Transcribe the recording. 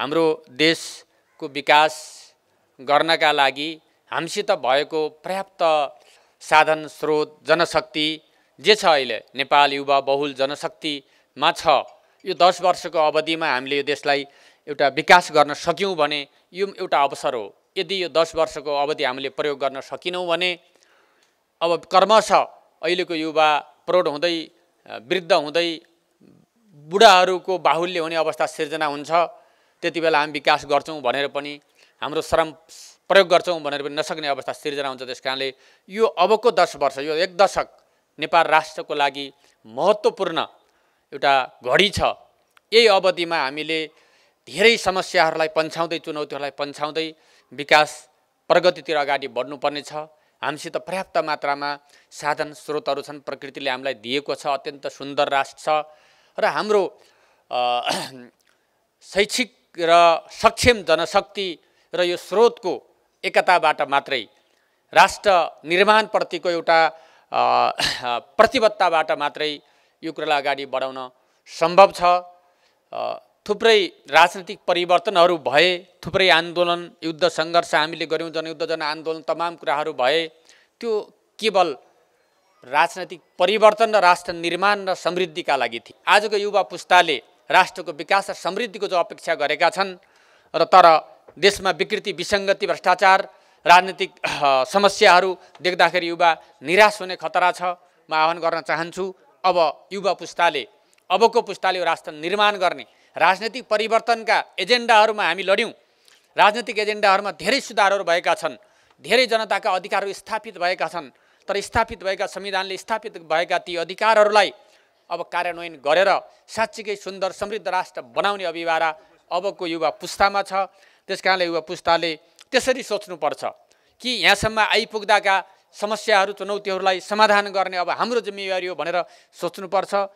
हाम्रो देशको विकास गर्नका लागि हामीसित भएको पर्याप्त साधन स्रोत जनशक्ति जे छ अहिले नेपाल युवा बहुल जनशक्तिमा छ यो दस वर्षको अवधिमा हामीले यो देशलाई एउटा विकास गर्न सक्यौँ भने यो एउटा अवसर हो यदि यो दस वर्षको अवधि हामीले प्रयोग गर्न सकेनौँ भने अब कर्मश अहिलेको युवा प्रौढ हुँदै वृद्ध हुँदै बुढाहरूको बाहुल्य हुने अवस्था सिर्जना हुन्छ त्यति बेला हामी विकास गर्छौँ भनेर पनि हाम्रो श्रम प्रयोग गर्छौँ भनेर पनि नसक्ने अवस्था सिर्जना हुन्छ त्यस कारणले यो अबको दस वर्ष यो एक दशक नेपाल राष्ट्रको लागि महत्त्वपूर्ण एउटा घडी छ यही अवधिमा हामीले धेरै समस्याहरूलाई पन्छाउँदै चुनौतीहरूलाई पन्छाउँदै विकास प्रगतितिर अगाडि बढ्नुपर्नेछ हामीसित पर्याप्त मात्रामा साधन स्रोतहरू छन् प्रकृतिले हामीलाई दिएको छ अत्यन्त सुन्दर राष्ट्र छ र हाम्रो शैक्षिक र सक्षम जनशक्ति र यो स्रोतको एकताबाट मात्रै राष्ट्र निर्माणप्रतिको एउटा प्रतिबद्धताबाट मात्रै यो कुरालाई अगाडि बढाउन सम्भव छ थुप्रै राजनैतिक परिवर्तनहरू भए थुप्रै आन्दोलन युद्ध सङ्घर्ष हामीले गऱ्यौँ जनयुद्ध जनआन्दोलन तमाम कुराहरू भए त्यो केवल राजनैतिक परिवर्तन र राष्ट्र निर्माण र समृद्धिका लागि थियो आजको युवा पुस्ताले राष्ट्रको विकास र समृद्धिको जो अपेक्षा गरेका छन् र तर देशमा विकृति विसङ्गति भ्रष्टाचार राजनीतिक समस्याहरू देख्दाखेरि युवा निराश हुने खतरा छ म आह्वान गर्न चाहन्छु अब युवा पुस्ताले अबको पुस्ताले राष्ट्र निर्माण गर्ने राजनैतिक परिवर्तनका एजेन्डाहरूमा हामी लड्यौँ राजनैतिक एजेन्डाहरूमा धेरै सुधारहरू भएका छन् धेरै जनताका अधिकारहरू स्थापित भएका छन् तर स्थापित भएका संविधानले स्थापित भएका ती अधिकारहरूलाई अब कार्यान्वयन गरेर साँच्चीकै सुन्दर समृद्ध राष्ट्र बनाउने अभिवारा अबको युवा पुस्तामा छ त्यस कारणले युवा पुस्ताले त्यसरी सोच्नुपर्छ कि यहाँसम्म आइपुग्दाका समस्याहरू चुनौतीहरूलाई समाधान गर्ने अब हाम्रो जिम्मेवारी हो भनेर सोच्नुपर्छ